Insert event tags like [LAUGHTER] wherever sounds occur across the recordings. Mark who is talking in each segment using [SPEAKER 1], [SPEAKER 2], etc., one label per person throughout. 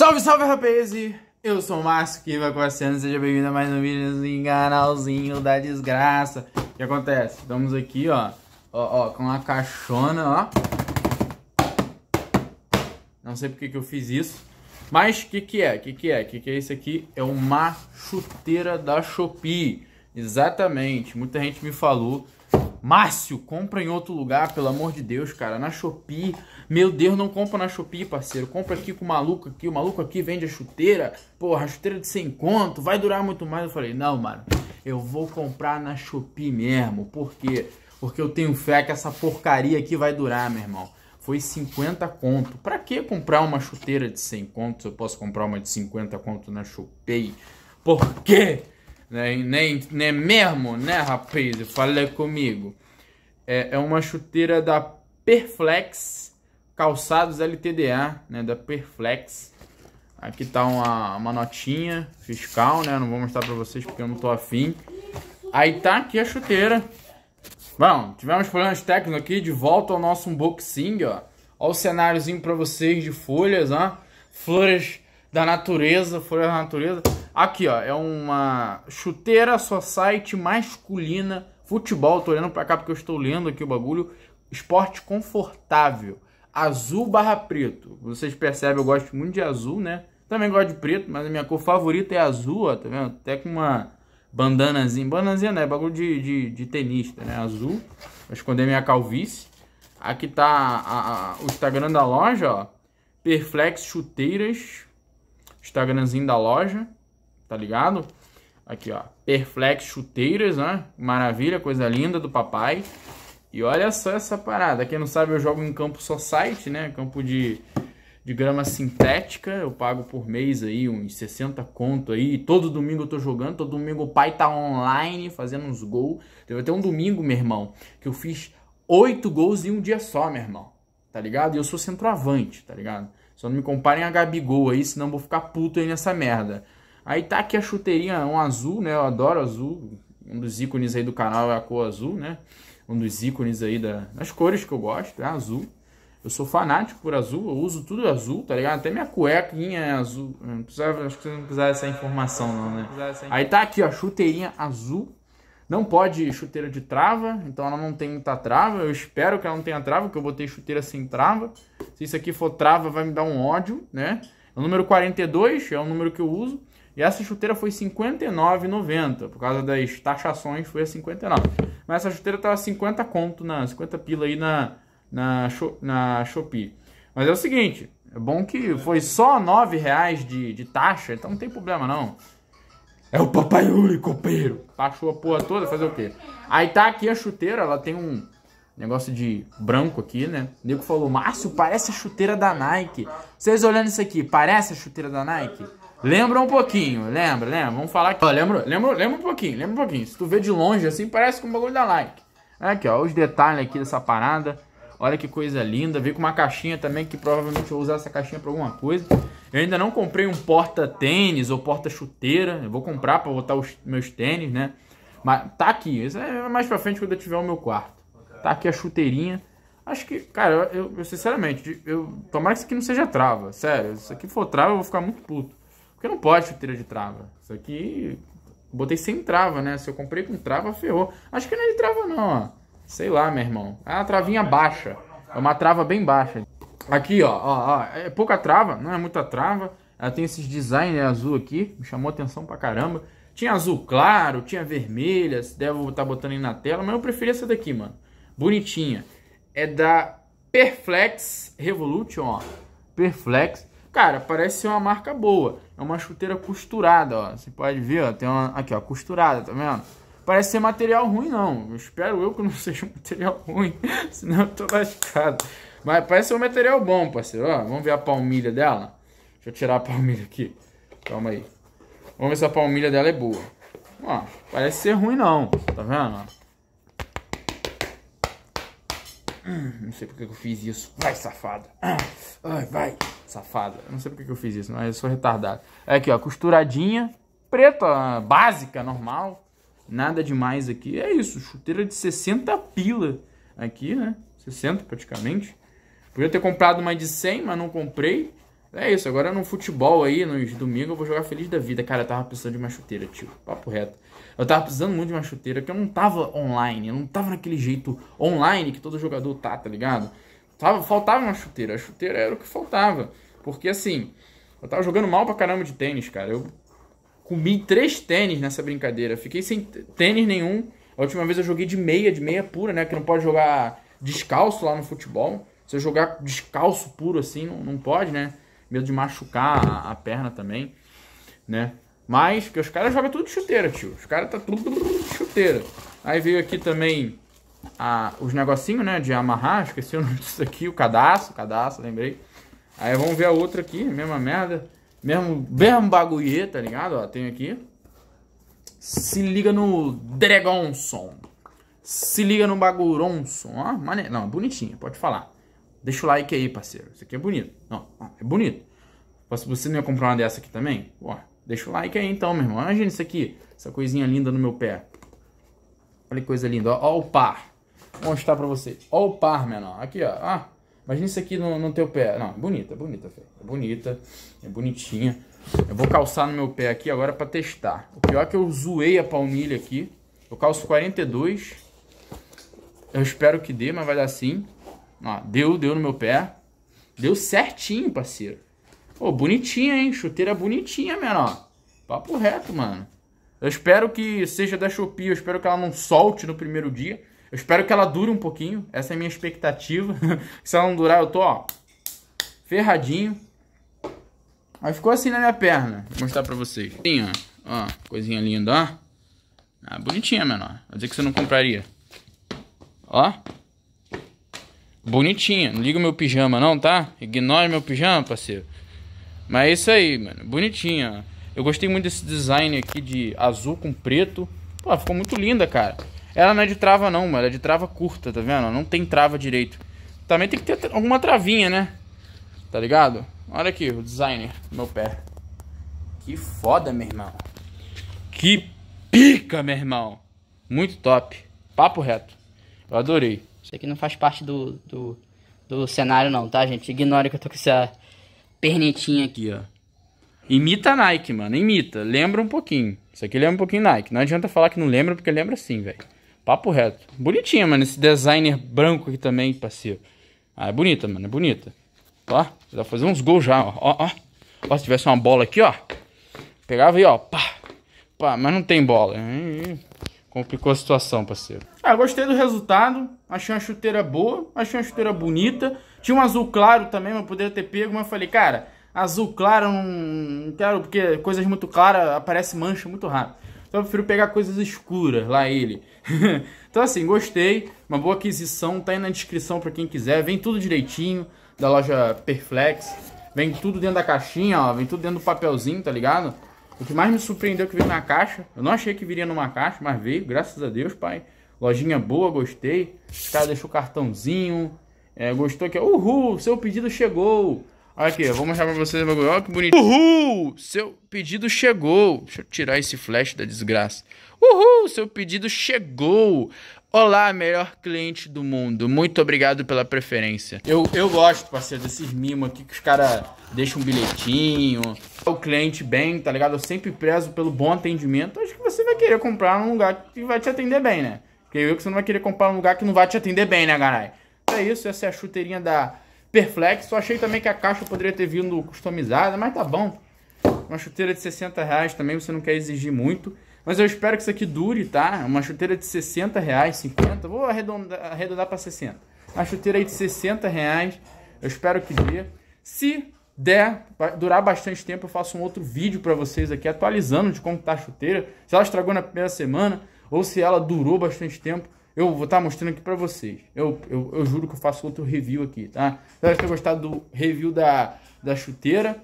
[SPEAKER 1] Salve, salve, rapaz! Eu sou o Márcio Kiva Coaciano, seja bem-vindo a mais um vídeo do canalzinho da desgraça. O que acontece? Estamos aqui, ó, ó, ó, com uma caixona, ó. Não sei porque que eu fiz isso, mas o que que é? O que que é? O que que é isso aqui? É uma chuteira da Shopee, exatamente. Muita gente me falou Márcio, compra em outro lugar, pelo amor de Deus, cara. Na Shopee. Meu Deus, não compra na Shopee, parceiro. Compra aqui com o maluco aqui. O maluco aqui vende a chuteira. Porra, a chuteira de 100 conto. Vai durar muito mais. Eu falei, não, mano. Eu vou comprar na Shopee mesmo. Por quê? Porque eu tenho fé que essa porcaria aqui vai durar, meu irmão foi 50 conto. Para que comprar uma chuteira de 100 conto se eu posso comprar uma de 50 conto na Shopee? Por quê? Nem, né? nem, nem mesmo, né, rapaz? Fala comigo. É, é uma chuteira da Perflex, calçados LTDA, né, da Perflex. Aqui tá uma, uma notinha fiscal, né? Não vou mostrar pra vocês porque eu não tô afim. Aí tá aqui a chuteira. Bom, tivemos problemas técnicos aqui. De volta ao nosso unboxing, ó. Ó o cenáriozinho pra vocês de folhas, ó. Flores da natureza, folha da natureza. Aqui, ó, é uma chuteira society masculina, futebol, tô olhando para cá porque eu estou lendo aqui o bagulho, esporte confortável, azul barra preto. Vocês percebem, eu gosto muito de azul, né? Também gosto de preto, mas a minha cor favorita é azul, ó, tá vendo? Até com uma bandanazinha, bandanazinha né, bagulho de, de, de tenista, né? Azul, pra esconder minha calvície. Aqui tá a, a, o Instagram da loja, ó, Perflex Chuteiras, Instagramzinho da loja, tá ligado? Aqui, ó, Perflex Chuteiras, né? Maravilha, coisa linda do papai. E olha só essa parada. Quem não sabe, eu jogo em campo society, né? Campo de, de grama sintética. Eu pago por mês aí uns 60 conto aí. Todo domingo eu tô jogando. Todo domingo o pai tá online fazendo uns gols. Teve até um domingo, meu irmão, que eu fiz oito gols em um dia só, meu irmão. Tá ligado? E eu sou centroavante, tá ligado? Só não me comparem a Gabigol aí, senão vou ficar puto aí nessa merda. Aí tá aqui a chuteirinha, um azul, né? Eu adoro azul. Um dos ícones aí do canal é a cor azul, né? Um dos ícones aí da, das cores que eu gosto, é azul. Eu sou fanático por azul, eu uso tudo azul, tá ligado? Até minha cuequinha é azul. Não precisava, acho que você não precisava dessa informação, não, né? Aí tá aqui, ó, chuteirinha azul. Não pode chuteira de trava, então ela não tem muita trava. Eu espero que ela não tenha trava, porque eu botei chuteira sem trava. Se isso aqui for trava, vai me dar um ódio, né? O número 42 é o número que eu uso. E essa chuteira foi 59,90. Por causa das taxações foi a 59. Mas essa chuteira tá tava 50 conto, na 50 pila aí na, na, na Shopee. Mas é o seguinte, é bom que foi só 9 reais de, de taxa, então não tem problema não. É o papaiuli, copeiro. Taxou a porra toda, fazer o quê? Aí tá aqui a chuteira, ela tem um, negócio de branco aqui, né? O nego falou, Márcio, parece a chuteira da Nike. Vocês olhando isso aqui, parece a chuteira da Nike? Lembra um pouquinho, lembra, lembra? Vamos falar aqui. Ó, lembra, lembra, lembra um pouquinho, lembra um pouquinho. Se tu vê de longe assim, parece com um bagulho da Nike. Aqui, ó, os detalhes aqui dessa parada. Olha que coisa linda. Vem com uma caixinha também, que provavelmente eu vou usar essa caixinha para alguma coisa. Eu ainda não comprei um porta-tênis ou porta-chuteira. Eu vou comprar para botar os meus tênis, né? Mas tá aqui. Isso é mais pra frente quando eu tiver o meu quarto. Tá aqui a chuteirinha. Acho que, cara, eu, eu sinceramente, eu, tomara que isso aqui não seja trava. Sério, se isso aqui for trava, eu vou ficar muito puto. Porque não pode chuteira de trava. Isso aqui, botei sem trava, né? Se eu comprei com trava, ferrou. Acho que não é de trava não, ó. Sei lá, meu irmão. É uma travinha baixa. É uma trava bem baixa. Aqui, ó, ó, ó É pouca trava, não é muita trava. Ela tem esses design né, azul aqui. Me chamou atenção pra caramba. Tinha azul claro, tinha vermelha, vou estar botando aí na tela, mas eu preferia essa daqui, mano bonitinha. É da Perflex Revolution, ó. Perflex. Cara, parece ser uma marca boa. É uma chuteira costurada, ó. Você pode ver, ó. Tem uma aqui, ó, costurada, tá vendo? Parece ser material ruim, não. Eu espero eu que não [LAUGHS] seja um material ruim, [LAUGHS] senão eu tô lascado. Mas parece ser um material bom, parceiro. Ó, vamos ver a palmilha dela. Deixa eu tirar a palmilha aqui. Calma aí. Vamos ver se a palmilha dela é boa. Ó, parece ser ruim não, tá vendo? Hum, não sei porque que eu fiz isso. Vai, safado. Ah, ai, vai, safada. Não sei porque que eu fiz isso, mas eu sou retardado. É aqui, ó, costuradinha, preta, básica, normal. Nada demais aqui. É isso, chuteira de 60 pila aqui, né? 60 praticamente. Podia ter comprado mais de 100, mas não comprei. É isso, agora no futebol aí, nos domingos, eu vou jogar feliz da vida. Cara, eu tava precisando de uma chuteira, tio. Papo reto. Eu tava precisando muito de uma chuteira, porque eu não tava online. Eu não tava naquele jeito online que todo jogador tá, tá ligado? Tava, faltava uma chuteira. A chuteira era o que faltava. Porque assim, eu tava jogando mal pra caramba de tênis, cara. Eu comi três tênis nessa brincadeira. Fiquei sem tênis nenhum. A última vez eu joguei de meia, de meia pura, né? Que não pode jogar descalço lá no futebol. Se eu jogar descalço puro assim, não, não pode, né? medo de machucar a, a perna também, né? Mas que os caras jogam tudo de chuteira, tio. Os caras tá tudo de chuteira. Aí veio aqui também a, os negocinhos, né, de amarrar, esqueci o [LAUGHS] nome disso aqui, o cadastro, cadastro, lembrei. Aí vamos ver a outra aqui, mesma merda, mesmo, mesmo bagulho, tá ligado? Ó, tem aqui. Se liga no Dragonson. Se liga no Baguronson, ó, maneiro, não, bonitinho, pode falar. Deixa o like aí, parceiro. Isso aqui é bonito. Não, é bonito. Posso você não ia comprar uma dessa aqui também? Ó, deixa o like aí então, meu irmão. Imagina isso aqui. Essa coisinha linda no meu pé. Olha que coisa linda. Ó, ó o par. Vou mostrar pra vocês. Ó o par, menor. Aqui, ó. Ah, imagina isso aqui no, no teu pé. Não, é bonita, é bonita, Fê. É bonita, é bonitinha. Eu vou calçar no meu pé aqui agora pra testar. O pior é que eu zoei a palmilha aqui. Eu calço 42. Eu espero que dê, mas vai dar sim. Ó, deu, deu no meu pé. Deu certinho, parceiro. Pô, bonitinha, hein? Chuteira bonitinha, menor. Papo reto, mano. Eu espero que seja da Shopee, eu espero que ela não solte no primeiro dia. Eu espero que ela dure um pouquinho, essa é a minha expectativa. [LAUGHS] Se ela não durar, eu tô, ó, ferradinho. Aí ficou assim na minha perna, vou mostrar pra vocês. Assim, ó, ó coisinha linda, ó. Ah, bonitinha, menor. Vou dizer que você não compraria. Ó. Bonitinha. Não liga meu pijama, não, tá? Ignore meu pijama, parceiro. Mas é isso aí, mano. Bonitinha. Eu gostei muito desse design aqui de azul com preto. Pô, ficou muito linda, cara. Ela não é de trava, não, mano. Ela é de trava curta, tá vendo? Não tem trava direito. Também tem que ter alguma travinha, né? Tá ligado? Olha aqui o design do meu pé. Que foda, meu irmão. Que pica, meu irmão. Muito top. Papo reto. Eu adorei. Isso aqui não faz parte do, do, do cenário não, tá, gente? Ignore que eu tô com essa pernetinha aqui, ó. Imita Nike, mano. Imita. Lembra um pouquinho. Isso aqui lembra um pouquinho Nike. Não adianta falar que não lembra, porque lembra sim, velho. Papo reto. Bonitinha, mano. Esse designer branco aqui também, parceiro. Ah, é bonita, mano. É bonita. Ó. Dá pra fazer uns gols já, ó. Ó, ó. Ó, se tivesse uma bola aqui, ó. Pegava aí, ó. Pá. Pá, mas não tem bola. Hum, hum. Complicou a situação, parceiro. Ah, gostei do resultado. Achei uma chuteira boa, achei uma chuteira bonita. Tinha um azul claro também, mas poderia ter pego, mas eu falei, cara, azul claro, não, não quero, porque coisas muito claras aparece mancha muito rápido. Então eu prefiro pegar coisas escuras lá ele. [LAUGHS] então assim, gostei, uma boa aquisição, tá aí na descrição para quem quiser, vem tudo direitinho da loja Perflex. Vem tudo dentro da caixinha, ó, vem tudo dentro do papelzinho, tá ligado? O que mais me surpreendeu é que veio na caixa. Eu não achei que viria numa caixa, mas veio, graças a Deus, pai. Lojinha boa, gostei. Os caras deixou o cartãozinho. É, gostou que é, Uhul, seu pedido chegou. Olha aqui, eu vou mostrar pra vocês o bagulho. Olha que bonito. Uhul, seu pedido chegou. Deixa eu tirar esse flash da desgraça. Uhul, seu pedido chegou. Olá, melhor cliente do mundo. Muito obrigado pela preferência. Eu, eu gosto, parceiro, desses mimos aqui que os caras deixam um bilhetinho. O cliente bem, tá ligado? Eu sempre prezo pelo bom atendimento. Acho que você vai querer comprar num lugar que vai te atender bem, né? Porque eu que você não vai querer comprar num lugar que não vai te atender bem, né, garai? Então é isso, essa é a chuteirinha da Perflex. Só achei também que a caixa poderia ter vindo customizada, mas tá bom. Uma chuteira de 60 reais também, você não quer exigir muito. Mas eu espero que isso aqui dure, tá? Uma chuteira de 60 reais, 50, vou arredondar, arredondar para 60. A chuteira aí de 60 reais, eu espero que dê. Se der, durar bastante tempo, eu faço um outro vídeo para vocês aqui, atualizando de como tá a chuteira, se ela estragou na primeira semana, ou se ela durou bastante tempo, eu vou estar tá mostrando aqui para vocês. Eu, eu, eu, juro que eu faço outro review aqui, tá? Espero que tenham gostado do review da, da chuteira.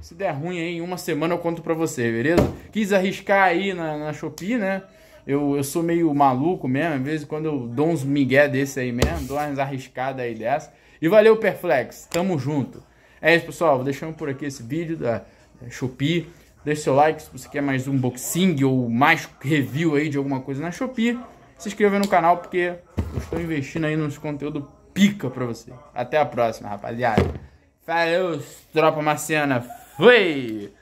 [SPEAKER 1] Se der ruim aí, em uma semana eu conto pra você, beleza? Quis arriscar aí na, na Shopee, né? Eu, eu sou meio maluco mesmo, às vezes quando eu dou uns migué desse aí mesmo, dou umas arriscadas aí dessa. E valeu, Perflex, tamo junto. É isso, pessoal, vou deixando por aqui esse vídeo da Shopee. Deixe seu like se você quer mais um unboxing ou mais review aí de alguma coisa na Shopee. Se inscreva no canal porque eu estou investindo aí nos conteúdos pica pra você. Até a próxima, rapaziada. Valeu, tropa marciana. Fui!